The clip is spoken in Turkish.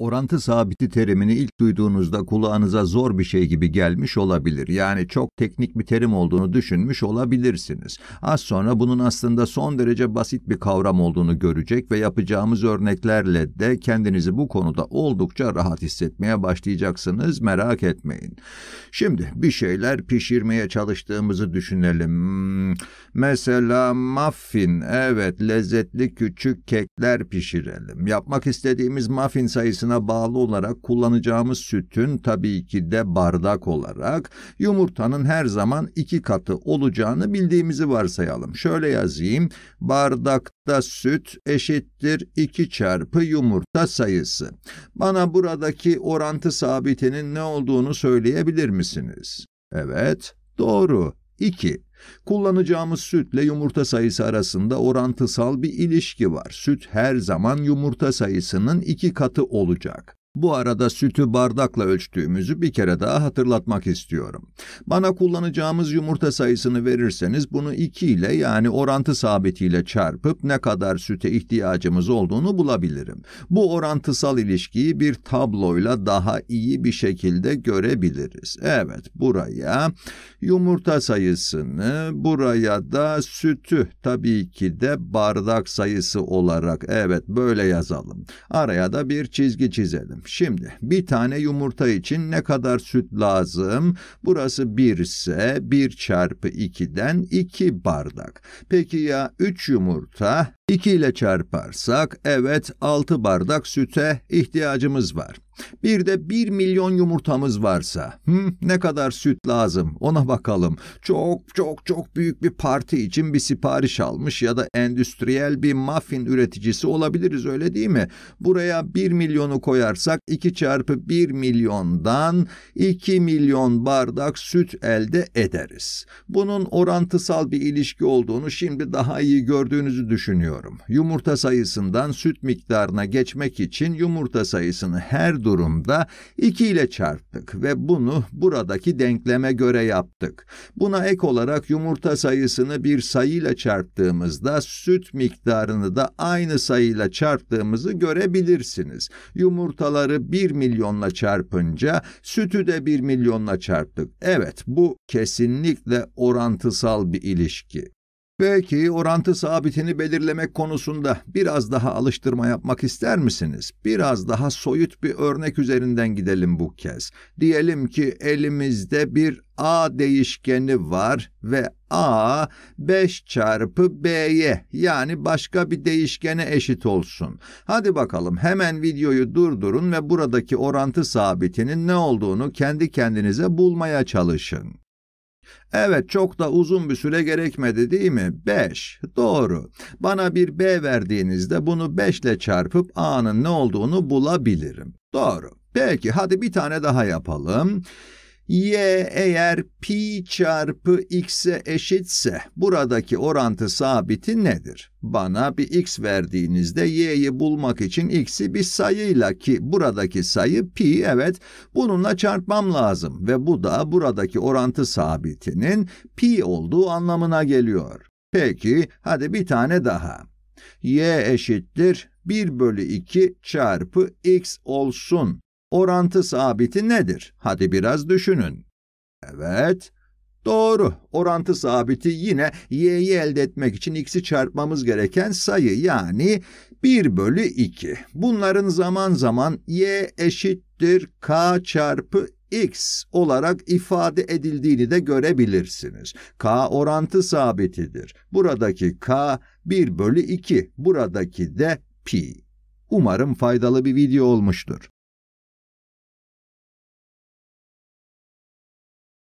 Orantı sabiti terimini ilk duyduğunuzda kulağınıza zor bir şey gibi gelmiş olabilir. Yani çok teknik bir terim olduğunu düşünmüş olabilirsiniz. Az sonra bunun aslında son derece basit bir kavram olduğunu görecek ve yapacağımız örneklerle de kendinizi bu konuda oldukça rahat hissetmeye başlayacaksınız. Merak etmeyin. Şimdi bir şeyler pişirmeye çalıştığımızı düşünelim. Hmm, mesela muffin. Evet, lezzetli küçük kekler pişirelim. Yapmak istediğimiz muffin sayısını sayısına bağlı olarak kullanacağımız sütün tabii ki de bardak olarak yumurtanın her zaman iki katı olacağını bildiğimizi varsayalım. Şöyle yazayım. Bardakta süt eşittir 2 çarpı yumurta sayısı. Bana buradaki orantı sabitinin ne olduğunu söyleyebilir misiniz? Evet, doğru. 2. Kullanacağımız sütle yumurta sayısı arasında orantısal bir ilişki var. Süt her zaman yumurta sayısının iki katı olacak. Bu arada sütü bardakla ölçtüğümüzü bir kere daha hatırlatmak istiyorum. Bana kullanacağımız yumurta sayısını verirseniz bunu 2 ile yani orantı sabitiyle çarpıp ne kadar süte ihtiyacımız olduğunu bulabilirim. Bu orantısal ilişkiyi bir tabloyla daha iyi bir şekilde görebiliriz. Evet buraya yumurta sayısını, buraya da sütü tabii ki de bardak sayısı olarak evet böyle yazalım. Araya da bir çizgi çizelim. Tamam şimdi bir tane yumurta için ne kadar süt lazım? Burası 1 ise 1 çarpı 2'den 2 bardak. Peki ya 3 yumurta? 2 ile çarparsak evet 6 bardak süte ihtiyacımız var. Bir de bir milyon yumurtamız varsa, hı, ne kadar süt lazım ona bakalım. Çok çok çok büyük bir parti için bir sipariş almış ya da endüstriyel bir muffin üreticisi olabiliriz öyle değil mi? Buraya bir milyonu koyarsak 2 çarpı bir milyondan 2 milyon bardak süt elde ederiz. Bunun orantısal bir ilişki olduğunu şimdi daha iyi gördüğünüzü düşünüyorum. Yumurta sayısından süt miktarına geçmek için yumurta sayısını her durumda durumda 2 ile çarptık ve bunu buradaki denkleme göre yaptık. Buna ek olarak yumurta sayısını bir sayıyla çarptığımızda süt miktarını da aynı sayıyla çarptığımızı görebilirsiniz. Yumurtaları 1 milyonla çarpınca sütü de 1 milyonla çarptık. Evet bu kesinlikle orantısal bir ilişki. Peki orantı sabitini belirlemek konusunda biraz daha alıştırma yapmak ister misiniz? Biraz daha soyut bir örnek üzerinden gidelim bu kez. Diyelim ki elimizde bir a değişkeni var ve a 5 çarpı b'ye yani başka bir değişkene eşit olsun. Hadi bakalım hemen videoyu durdurun ve buradaki orantı sabitinin ne olduğunu kendi kendinize bulmaya çalışın. Evet çok da uzun bir süre gerekmedi değil mi? 5. Doğru. Bana bir B verdiğinizde bunu 5 ile çarpıp A'nın ne olduğunu bulabilirim. Doğru. Peki hadi bir tane daha yapalım. Y eğer pi çarpı x'e eşitse buradaki orantı sabiti nedir? Bana bir x verdiğinizde y'yi bulmak için x'i bir sayıyla ki buradaki sayı pi evet bununla çarpmam lazım ve bu da buradaki orantı sabitinin pi olduğu anlamına geliyor. Peki hadi bir tane daha. y eşittir 1 bölü 2 çarpı x olsun orantı sabiti nedir? Hadi biraz düşünün. Evet, doğru. Orantı sabiti yine y'yi elde etmek için x'i çarpmamız gereken sayı yani 1 bölü 2. Bunların zaman zaman y eşittir k çarpı x olarak ifade edildiğini de görebilirsiniz. K orantı sabitidir. Buradaki k 1 bölü 2, buradaki de pi. Umarım faydalı bir video olmuştur.